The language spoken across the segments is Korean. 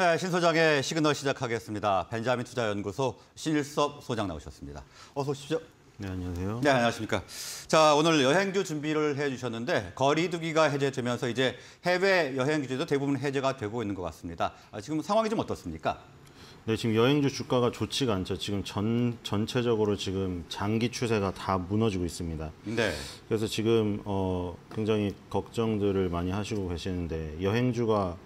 네, 신 소장의 시그널 시작하겠습니다. 벤자민 투자연구소 신일섭 소장 나오셨습니다. 어서 오십시오. 네, 안녕하세요. 네, 안녕하십니까. 자, 오늘 여행주 준비를 해주셨는데 거리두기가 해제되면서 이제 해외 여행 규제도 대부분 해제가 되고 있는 것 같습니다. 아, 지금 상황이 좀 어떻습니까? 네, 지금 여행주 주가가 좋지가 않죠. 지금 전 전체적으로 지금 장기 추세가 다 무너지고 있습니다. 네. 그래서 지금 어 굉장히 걱정들을 많이 하시고 계시는데 여행주가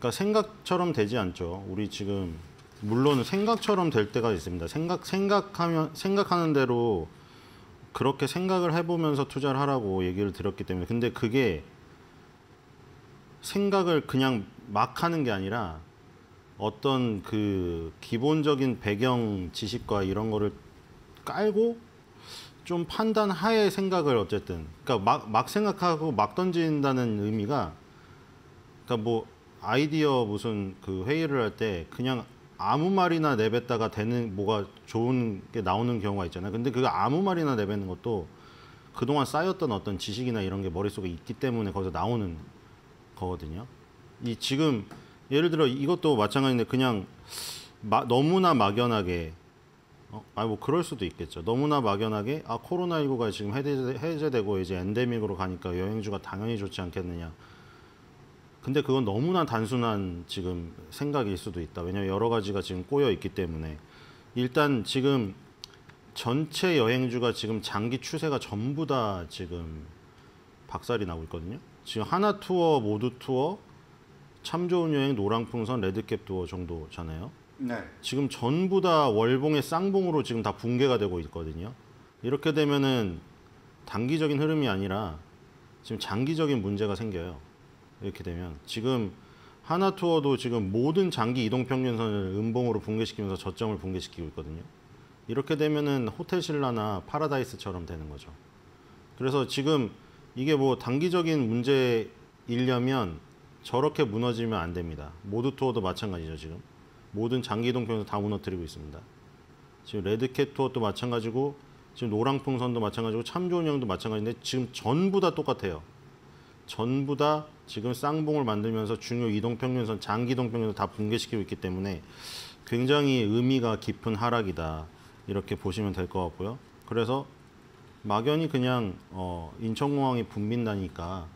그러니까 생각처럼 되지 않죠. 우리 지금 물론 생각처럼 될 때가 있습니다. 생각 생각하면 생각하는 대로 그렇게 생각을 해보면서 투자를 하라고 얘기를 드렸기 때문에 근데 그게 생각을 그냥 막 하는 게 아니라 어떤 그 기본적인 배경 지식과 이런 거를 깔고 좀 판단 하에 생각을 어쨌든 그러니까 막, 막 생각하고 막 던진다는 의미가 그러니까 뭐 아이디어 무슨 그 회의를 할 때 그냥 아무 말이나 내뱉다가 되는 뭐가 좋은 게 나오는 경우가 있잖아요. 근데 그 아무 말이나 내뱉는 것도 그동안 쌓였던 어떤 지식이나 이런 게 머릿속에 있기 때문에 거기서 나오는 거거든요. 이 지금 예를 들어 이것도 마찬가지인데 그냥 마, 너무나 막연하게 어? 아뭐 그럴 수도 있겠죠. 너무나 막연하게 아 코로나19가 지금 해제, 해제되고 이제 엔데믹으로 가니까 여행주가 당연히 좋지 않겠느냐. 근데 그건 너무나 단순한 지금 생각일 수도 있다. 왜냐하면 여러 가지가 지금 꼬여 있기 때문에 일단 지금 전체 여행주가 지금 장기 추세가 전부 다 지금 박살이 나고 있거든요. 지금 하나 투어, 모두 투어, 참 좋은 여행, 노랑풍선, 레드캡 투어 정도잖아요. 네. 지금 전부 다 월봉의 쌍봉으로 지금 다 붕괴가 되고 있거든요. 이렇게 되면은 단기적인 흐름이 아니라 지금 장기적인 문제가 생겨요. 이렇게 되면 지금 하나투어도 지금 모든 장기 이동평균선을 음봉으로 붕괴시키면서 저점을 붕괴시키고 있거든요. 이렇게 되면은 호텔신라나 파라다이스처럼 되는 거죠. 그래서 지금 이게 뭐 단기적인 문제이려면 저렇게 무너지면 안 됩니다. 모드 투어도 마찬가지죠, 지금. 모든 장기 이동평선 균다 무너뜨리고 있습니다. 지금 레드캣 투어도 마찬가지고 지금 노랑풍선도 마찬가지고 참조운영도 마찬가지인데 지금 전부 다 똑같아요. 전부 다 지금 쌍봉을 만들면서 중요 이동평균선, 장기동평균선 다 붕괴시키고 있기 때문에 굉장히 의미가 깊은 하락이다. 이렇게 보시면 될 것 같고요. 그래서 막연히 그냥 어, 인천공항이 붐빈다니까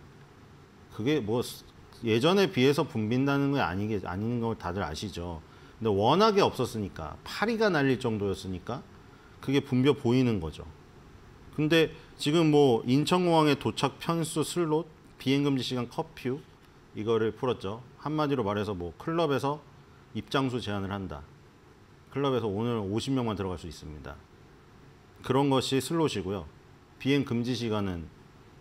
그게 뭐 예전에 비해서 붐빈다는 게 아니게 아닌 걸 다들 아시죠. 근데 워낙에 없었으니까 파리가 날릴 정도였으니까 그게 붐벼 보이는 거죠. 근데 지금 뭐 인천공항의 도착 편수 슬롯 비행금지 시간 커퓨 이거를 풀었죠. 한마디로 말해서 뭐 클럽에서 입장수 제한을 한다. 클럽에서 오늘 50명만 들어갈 수 있습니다. 그런 것이 슬롯이고요. 비행 금지 시간은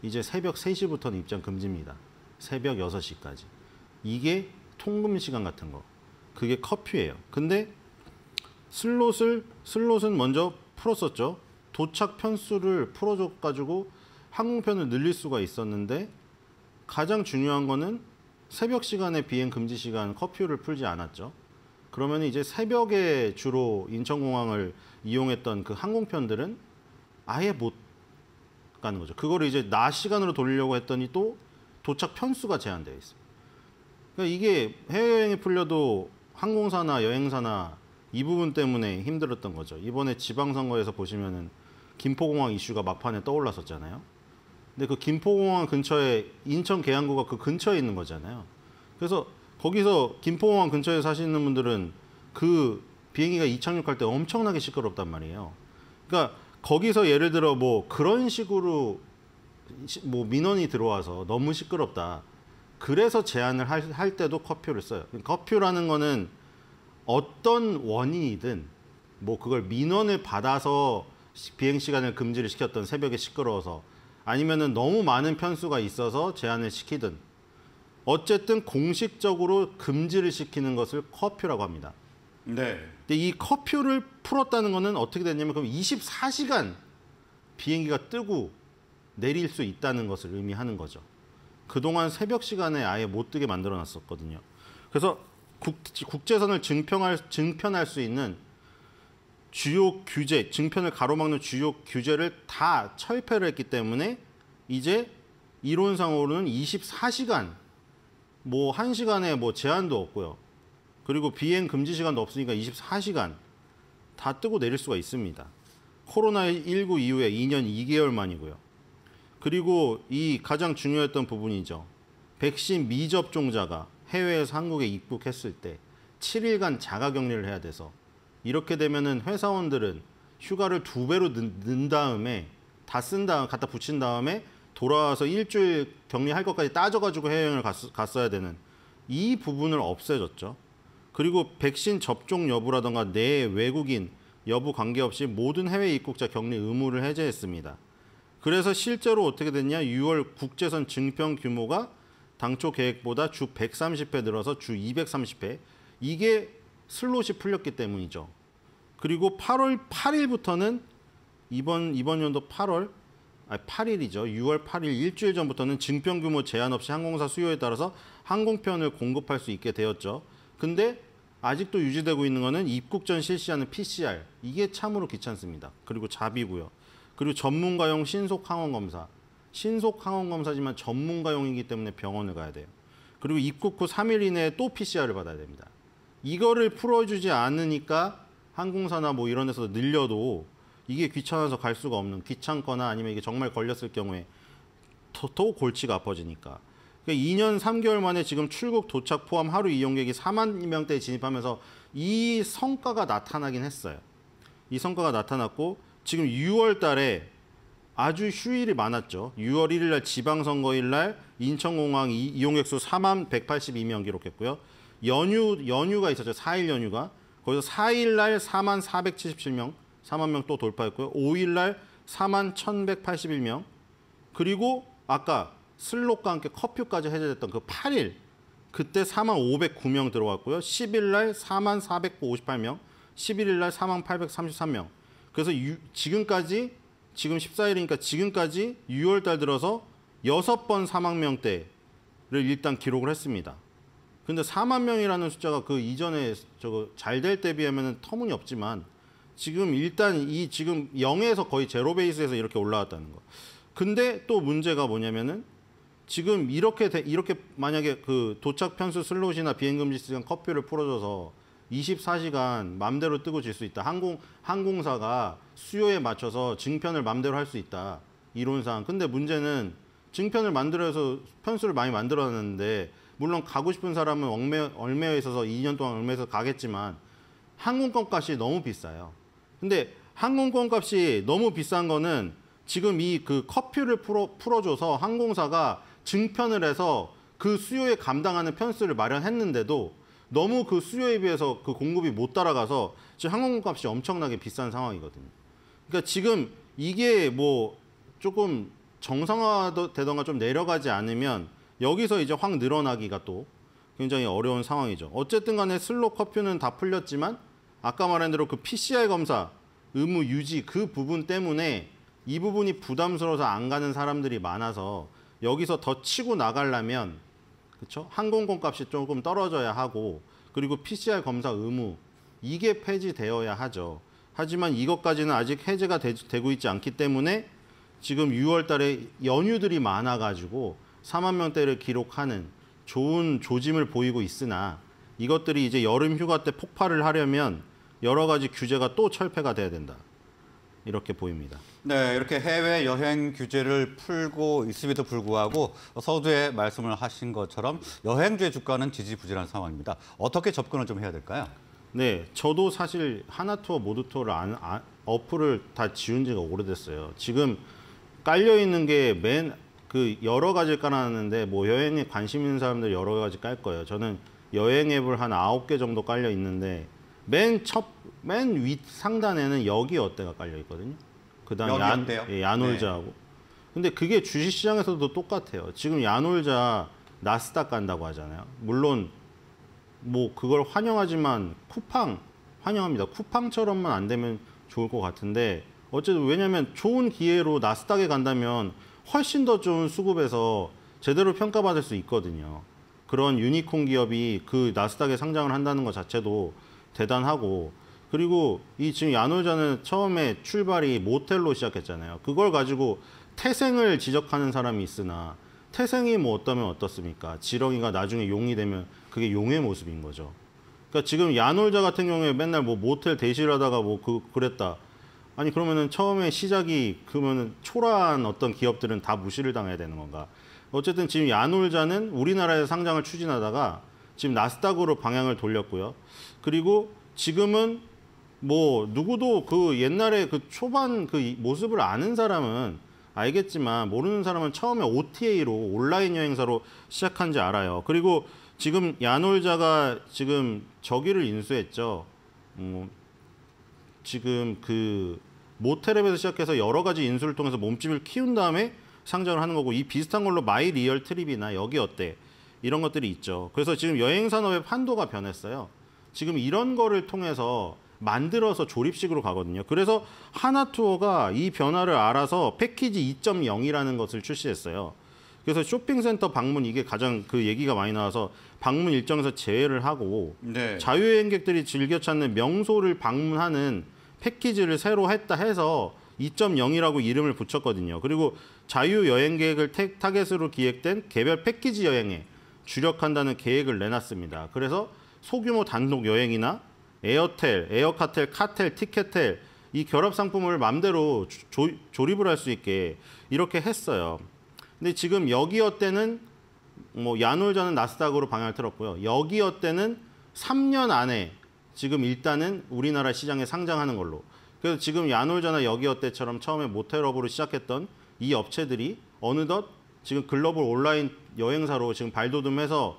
이제 새벽 3시부터는 입장 금지입니다. 새벽 6시까지. 이게 통금 시간 같은 거. 그게 커피예요. 근데 슬롯을 슬롯은 먼저 풀었었죠. 도착 편수를 풀어줘 가지고 항공편을 늘릴 수가 있었는데 가장 중요한 거는 새벽 시간에 비행 금지 시간 커피를 풀지 않았죠. 그러면 이제 새벽에 주로 인천공항을 이용했던 그 항공편들은 아예 못 가는 거죠. 그거를 이제 낮 시간으로 돌리려고 했더니 또 도착 편수가 제한되어 있어요. 그러니까 이게 해외여행이 풀려도 항공사나 여행사나 이 부분 때문에 힘들었던 거죠. 이번에 지방선거에서 보시면은 김포공항 이슈가 막판에 떠올랐었잖아요. 근데 그 김포공항 근처에 인천 계양구가 그 근처에 있는 거잖아요. 그래서 거기서 김포공항 근처에 사시는 분들은 그 비행기가 이착륙할 때 엄청나게 시끄럽단 말이에요. 그러니까 거기서 예를 들어 뭐 그런 식으로 뭐 민원이 들어와서 너무 시끄럽다. 그래서 제안을 할, 할 때도 커피를 써요. 그러니까 커피라는 거는 어떤 원인이든 뭐 그걸 민원을 받아서 비행 시간을 금지를 시켰던 새벽에 시끄러워서 아니면 너무 많은 편수가 있어서 제한을 시키든 어쨌든 공식적으로 금지를 시키는 것을 커피라고 합니다. 네. 근데 이 커퓨를 풀었다는 거는 어떻게 됐냐면 그럼 24시간 비행기가 뜨고 내릴 수 있다는 것을 의미하는 거죠. 그동안 새벽 시간에 아예 못 뜨게 만들어 놨었거든요. 그래서 국, 제선을 증평할, 증편할 수 있는 주요 규제, 증편을 가로막는 주요 규제를 다 철폐를 했기 때문에 이제 이론상으로는 24시간 뭐 1시간에 뭐 제한도 없고요. 그리고 비행 금지 시간도 없으니까 24시간 다 뜨고 내릴 수가 있습니다. 코로나19 이후에 2년 2개월 만이고요. 그리고 이 가장 중요했던 부분이죠. 백신 미접종자가 해외에서 한국에 입국했을 때 7일간 자가 격리를 해야 돼서 이렇게 되면은 회사원들은 휴가를 두 배로 넣은 다음에 다 쓴 다음 갖다 붙인 다음에 돌아와서 일주일 격리할 것까지 따져가지고 해외여행을 갔, 어야 되는 이 부분을 없애줬죠. 그리고 백신 접종 여부라든가내 외국인 여부 관계없이 모든 해외 입국자 격리 의무를 해제했습니다. 그래서 실제로 어떻게 됐냐? 6월 국제선 증평 규모가 당초 계획보다 주 130회 늘어서 주 230회. 이게 슬롯이 풀렸기 때문이죠. 그리고 8월 8일부터는 이번 이번 연도 8월 아 8일이죠. 6월 8일 일주일 전부터는 증편 규모 제한 없이 항공사 수요에 따라서 항공편을 공급할 수 있게 되었죠. 근데 아직도 유지되고 있는 것은 입국 전 실시하는 PCR. 이게 참으로 귀찮습니다. 그리고 잡이고요. 그리고 전문가용 신속 항원 검사. 신속 항원 검사지만 전문가용이기 때문에 병원을 가야 돼요. 그리고 입국 후 3일 이내에 또 PCR을 받아야 됩니다. 이거를 풀어주지 않으니까 항공사나 뭐 이런 데서 늘려도 이게 귀찮아서 갈 수가 없는 귀찮거나 아니면 이게 정말 걸렸을 경우에 더, 더 골치가 아파지니까 그러니까 2년 3개월 만에 지금 출국 도착 포함 하루 이용객이 4만 명대에 진입하면서 이 성과가 나타나긴 했어요. 이 성과가 나타났고 지금 6월 달에 아주 휴일이 많았죠. 6월 1일 날 지방선거일 날 인천공항 이용객 수 4만 182명 기록했고요. 연휴 연휴가 있었죠. 4일 연휴가. 거기서 4일 날 4만 477명, 4만 명 또 돌파했고요. 5일 날 4만 1181명. 그리고 아까 슬롯과 함께 커피까지 해제됐던 그 8일 그때 4만 509명 들어왔고요. 10일 날 4만 458명, 11일 날 4만 833명. 그래서 유, 지금까지 지금 14일이니까 지금까지 6월 달 들어서 6번 사망 명대를 일단 기록을 했습니다. 근데 4만 명이라는 숫자가 그 이전에 저거 잘 될 때 비하면 터무니없지만 지금 일단 이 지금 0에서 거의 제로 베이스에서 이렇게 올라왔다는 거. 근데 또 문제가 뭐냐면은 지금 이렇게 되, 이렇게 만약에 그 도착 편수 슬롯이나 비행 금지 시간 커피를 풀어줘서 24시간 맘대로 뜨고 질 수 있다. 항공 항공사가 수요에 맞춰서 증편을 맘대로 할 수 있다. 이론상. 근데 문제는 증편을 만들어서 편수를 많이 만들어놨는데 물론 가고 싶은 사람은 얽매, 얽매 있어서 2년 동안 얽매어서 가겠지만 항공권 값이 너무 비싸요. 근데 항공권 값이 너무 비싼 거는 지금 이 그 커피를 풀어, 풀어줘서 항공사가 증편을 해서 그 수요에 감당하는 편수를 마련했는데도 너무 그 수요에 비해서 그 공급이 못 따라가서 지금 항공권 값이 엄청나게 비싼 상황이거든요. 그러니까 지금 이게 뭐 조금 정상화되던가 좀 내려가지 않으면 여기서 이제 확 늘어나기가 또 굉장히 어려운 상황이죠. 어쨌든 간에 슬로커피는다 풀렸지만 아까 말한 대로 그 PCR 검사 의무 유지 그 부분 때문에 이 부분이 부담스러워서 안 가는 사람들이 많아서 여기서 더 치고 나가려면 그렇죠? 항공권 값이 조금 떨어져야 하고 그리고 PCR 검사 의무 이게 폐지되어야 하죠. 하지만 이것까지는 아직 해제가 되, 고 있지 않기 때문에 지금 6월 달에 연휴들이 많아 가지고 4만 명대를 기록하는 좋은 조짐을 보이고 있으나 이것들이 이제 여름 휴가 때 폭발을 하려면 여러 가지 규제가 또 철폐가 돼야 된다. 이렇게 보입니다. 네, 이렇게 해외 여행 규제를 풀고 있음에도 불구하고 서두에 말씀을 하신 것처럼 여행주의 주가는 지지부진한 상황입니다. 어떻게 접근을 좀 해야 될까요? 네, 저도 사실 하나투어, 모두투어를 안, 아, 어플을 다 지운 지가 오래됐어요. 지금 깔려 있는 게맨 그 여러 가지 를 깔아놨는데 뭐 여행에 관심 있는 사람들 여러 가지 깔 거예요. 저는 여행 앱을 한 아홉 개 정도 깔려 있는데 맨 첫맨윗 상단에는 여기 어때가 깔려 있거든요. 그다음 야, 예, 야놀자하고. 네. 근데 그게 주식 시장에서도 똑같아요. 지금 야놀자 나스닥 간다고 하잖아요. 물론 뭐 그걸 환영하지만 쿠팡 환영합니다. 쿠팡처럼만 안 되면 좋을 것 같은데 어쨌든 왜냐면 좋은 기회로 나스닥에 간다면 훨씬 더 좋은 수급에서 제대로 평가받을 수 있거든요. 그런 유니콘 기업이 그 나스닥에 상장을 한다는 것 자체도 대단하고 그리고 이 지금 야놀자는 처음에 출발이 모텔로 시작했잖아요. 그걸 가지고 태생을 지적하는 사람이 있으나 태생이 뭐 어떠면 어떻습니까? 지렁이가 나중에 용이 되면 그게 용의 모습인 거죠. 그러니까 지금 야놀자 같은 경우에 맨날 뭐 모텔 대실 하다가 뭐 그, 그랬다. 아니 그러면은 처음에 시작이 그러면 초라한 어떤 기업들은 다 무시를 당해야 되는 건가? 어쨌든 지금 야놀자는 우리나라에서 상장을 추진하다가 지금 나스닥으로 방향을 돌렸고요. 그리고 지금은 뭐 누구도 그 옛날에 그 초반 그 모습을 아는 사람은 알겠지만 모르는 사람은 처음에 OTA로 온라인 여행사로 시작한지 알아요. 그리고 지금 야놀자가 지금 저기를 인수했죠. 음, 지금 그 모텔앱에서 시작해서 여러 가지 인수를 통해서 몸집을 키운 다음에 상장을 하는 거고 이 비슷한 걸로 마이 리얼 트립이나 여기 어때 이런 것들이 있죠. 그래서 지금 여행 산업의 판도가 변했어요. 지금 이런 거를 통해서 만들어서 조립식으로 가거든요. 그래서 하나투어가 이 변화를 알아서 패키지 2.0이라는 것을 출시했어요. 그래서 쇼핑센터 방문 이게 가장 그 얘기가 많이 나와서 방문 일정에서 제외를 하고 네. 자유여행객들이 즐겨 찾는 명소를 방문하는 패키지를 새로 했다 해서 2.0이라고 이름을 붙였거든요. 그리고 자유 여행 계획을 택, 타겟으로 기획된 개별 패키지 여행에 주력한다는 계획을 내놨습니다. 그래서 소규모 단독 여행이나 에어텔, 에어카텔, 카텔, 티켓텔 이 결합 상품을 마음대로 조, 조립을 할 수 있게 이렇게 했어요. 근데 지금 여기어 때는 뭐 야놀자는 나스닥으로 방향을 틀었고요. 여기어 때는 3년 안에 지금 일단은 우리나라 시장에 상장하는 걸로. 그래서 지금 야놀자나 여기어 때처럼 처음에 모텔업으로 시작했던 이 업체들이 어느덧 지금 글로벌 온라인 여행사로 지금 발돋움해서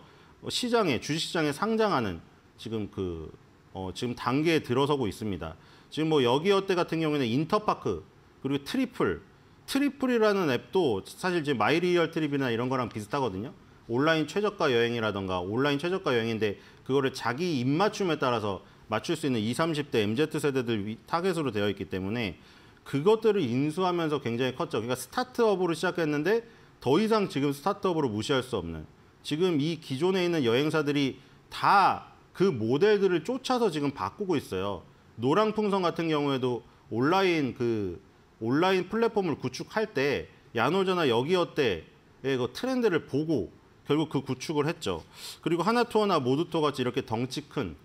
시장에 주식시장에 상장하는 지금 그 어, 지금 단계에 들어서고 있습니다. 지금 뭐 여기어 때 같은 경우에는 인터파크 그리고 트리플 트리플이라는 앱도 사실 지금 마이리얼 트립이나 이런 거랑 비슷하거든요. 온라인 최저가 여행이라던가 온라인 최저가 여행인데 그거를 자기 입맞춤에 따라서 맞출 수 있는 20, 30대 MZ 세대들 타겟으로 되어 있기 때문에 그것들을 인수하면서 굉장히 컸죠. 그러니까 스타트업으로 시작했는데 더 이상 지금 스타트업으로 무시할 수 없는 지금 이 기존에 있는 여행사들이 다 그 모델들을 쫓아서 지금 바꾸고 있어요. 노랑풍선 같은 경우에도 온라인 그 온라인 플랫폼을 구축할 때 야노저나 여기어때그 트렌드를 보고 결국 그 구축을 했죠. 그리고 하나투어나 모두토 같이 이렇게 덩치 큰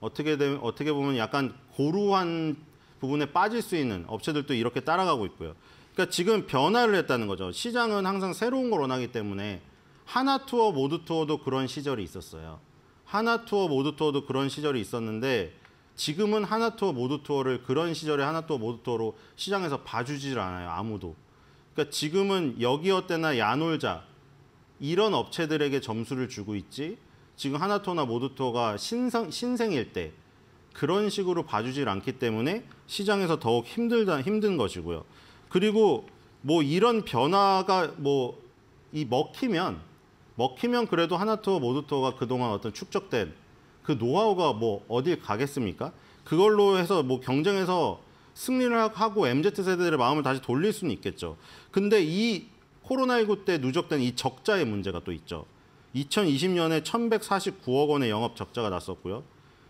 어떻게 되 어떻게 보면 약간 고루한 부분에 빠질 수 있는 업체들도 이렇게 따라가고 있고요. 그러니까 지금 변화를 했다는 거죠. 시장은 항상 새로운 걸 원하기 때문에 하나투어 모두투어도 그런 시절이 있었어요. 하나투어 모두투어도 그런 시절이 있었는데 지금은 하나투어 모두투어를 그런 시절에 하나투어 모두투어로 시장에서 봐주질 않아요. 아무도. 그러니까 지금은 여기어 때나 야놀자 이런 업체들에게 점수를 주고 있지 지금 하나토나 모두토가 신상, 신생일 때 그런 식으로 봐주질 않기 때문에 시장에서 더욱 힘들다 힘든 것이고요. 그리고 뭐 이런 변화가 뭐 이 먹히면 먹히면 그래도 하나토 와 모두토가 그동안 어떤 축적된 그 노하우가 뭐 어딜 가겠습니까? 그걸로 해서 뭐 경쟁에서 승리를 하고 MZ 세대들의 마음을 다시 돌릴 수는 있겠죠. 근데 이 코로나19 때 누적된 이 적자의 문제가 또 있죠. 2020년에 1,149억 원의 영업 적자가 났었고요.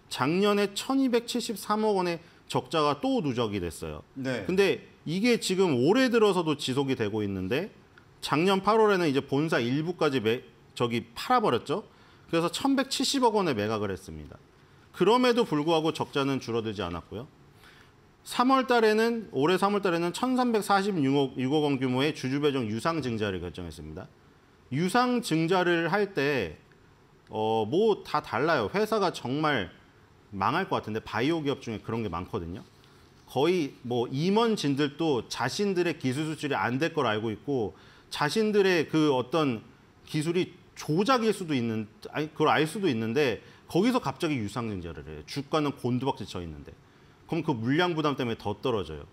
작년에 1,273억 원의 적자가 또 누적이 됐어요. 네. 근데 이게 지금 올해 들어서도 지속이 되고 있는데 작년 8월에는 이제 본사 일부까지 매, 저기 팔아버렸죠. 그래서 1,170억 원에 매각을 했습니다. 그럼에도 불구하고 적자는 줄어들지 않았고요. 3월 달에는 올해 3월 달에는 1,346억 6억 원 규모의 주주 배정 유상 증자를 결정했습니다. 유상 증자를 할때 어, 뭐다 달라요. 회사가 정말 망할 것 같은데 바이오 기업 중에 그런 게 많거든요. 거의 뭐 임원진들도 자신들의 기술 수출이 안 될 걸 알고 있고 자신들의 그 어떤 기술이 조작일 수도 있는 아니 그걸 알 수도 있는데 거기서 갑자기 유상 증자를 해요. 주가는 곤두박질 쳐 있는데. 그럼 그 물량 부담 때문에 더 떨어져요.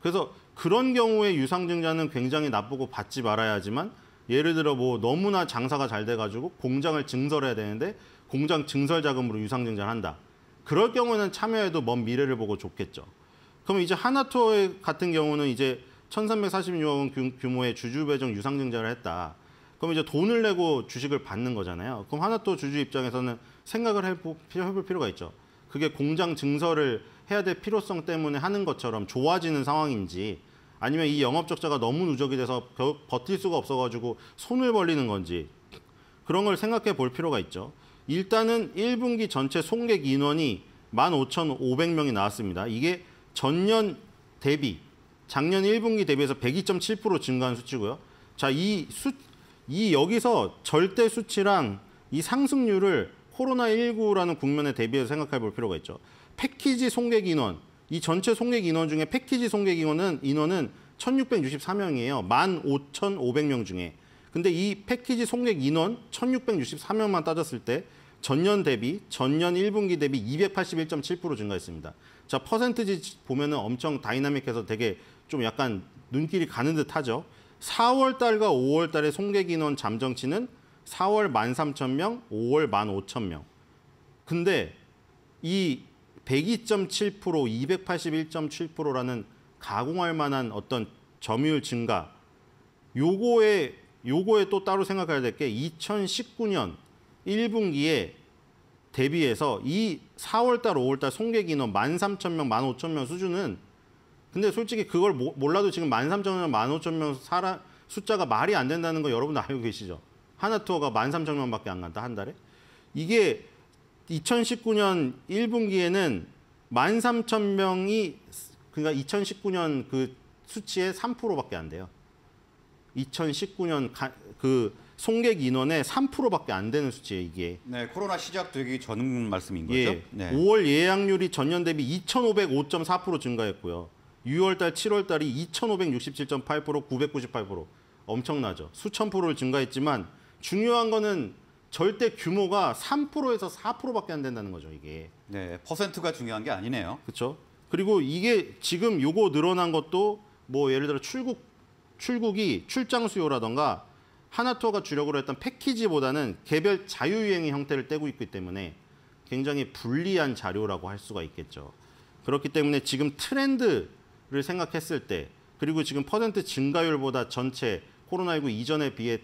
그래서 그런 경우에 유상증자는 굉장히 나쁘고 받지 말아야 하지만 예를 들어 뭐 너무나 장사가 잘 돼가지고 공장을 증설해야 되는데 공장 증설 자금으로 유상증자를 한다. 그럴 경우는 에 참여해도 먼 미래를 보고 좋겠죠. 그럼 이제 하나투어 같은 경우는 이제 1346억 원 규모의 주주 배정 유상증자를 했다. 그럼 이제 돈을 내고 주식을 받는 거잖아요. 그럼 하나투어 주주 입장에서는 생각을 해볼 필요가 있죠. 그게 공장 증설을 해야 될 필요성 때문에 하는 것처럼 좋아지는 상황인지 아니면 이 영업적자가 너무 누적이 돼서 버틸 수가 없어가지고 손을 벌리는 건지 그런 걸 생각해 볼 필요가 있죠. 일단은 1분기 전체 손객 인원이 15,500명이 나왔습니다. 이게 전년 대비, 작년 1분기 대비해서 102.7% 증가한 수치고요. 자, 이 수, 이 여기서 절대 수치랑 이 상승률을 코로나19라는 국면에 대비해서 생각해 볼 필요가 있죠. 패키지 송객 인원, 이 전체 송객 인원 중에 패키지 송객 인원은 인원은 1,664명이에요. 15,500명 중에. 근데 이 패키지 송객 인원 1,664명만 따졌을 때 전년 대비 전년 1분기 대비 281.7% 증가했습니다. 자, 퍼센트지 보면은 엄청 다이나믹해서 되게 좀 약간 눈길이 가는 듯하죠. 4월 달과 5월 달의 송객 인원 잠정치는 4월 13,000명, 5월 15,000명. 근데 이 102.7%, 281.7%라는 가공할 만한 어떤 점유율 증가 요거에 요거에 또 따로 생각해야 될 게 2019년 1분기에 대비해서 이 4월 달, 5월 달 송객 인원 13,000명, 15,000명 수준은 근데 솔직히 그걸 몰라도 지금 13,000명, 15,000명 사람 숫자가 말이 안 된다는 거 여러분 알고 계시죠? 하나투어가 13,000명밖에 안 간다 한 달에. 이게 2019년 1분기에는 13,000명이 그러니까 2019년 그 수치의 3%밖에 안 돼요. 2019년 가, 그 송객 인원의 3%밖에 안 되는 수치예요, 이게. 네, 코로나 시작되기 전 말씀인 거죠? 예, 네. 5월 예약률이 전년 대비 2,505.4% 증가했고요. 6월 달, 7월 달이 2,567.8%, 998%. 엄청나죠. 수천 프로를 증가했지만 중요한 거는 절대 규모가 3%에서 4%밖에 안 된다는 거죠, 이게. 네, 퍼센트가 중요한 게 아니네요. 그렇죠. 그리고 이게 지금 요거 늘어난 것도 뭐 예를 들어 출국 출국이 출장 수요라던가 하나투어가 주력으로 했던 패키지보다는 개별 자유유행의 형태를 떼고 있기 때문에 굉장히 불리한 자료라고 할 수가 있겠죠. 그렇기 때문에 지금 트렌드를 생각했을 때 그리고 지금 퍼센트 증가율보다 전체 코로나19 이전에 비해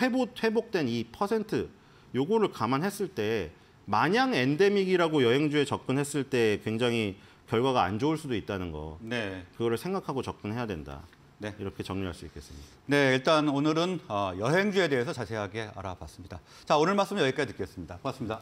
회복, 회복된 이 퍼센트 요거를 감안했을 때 마냥 엔데믹이라고 여행주에 접근했을 때 굉장히 결과가 안 좋을 수도 있다는 거. 네. 그거를 생각하고 접근해야 된다. 네. 이렇게 정리할 수 있겠습니다. 네, 일단 오늘은 어, 여행주에 대해서 자세하게 알아봤습니다. 자, 오늘 말씀 여기까지 듣겠습니다. 고맙습니다.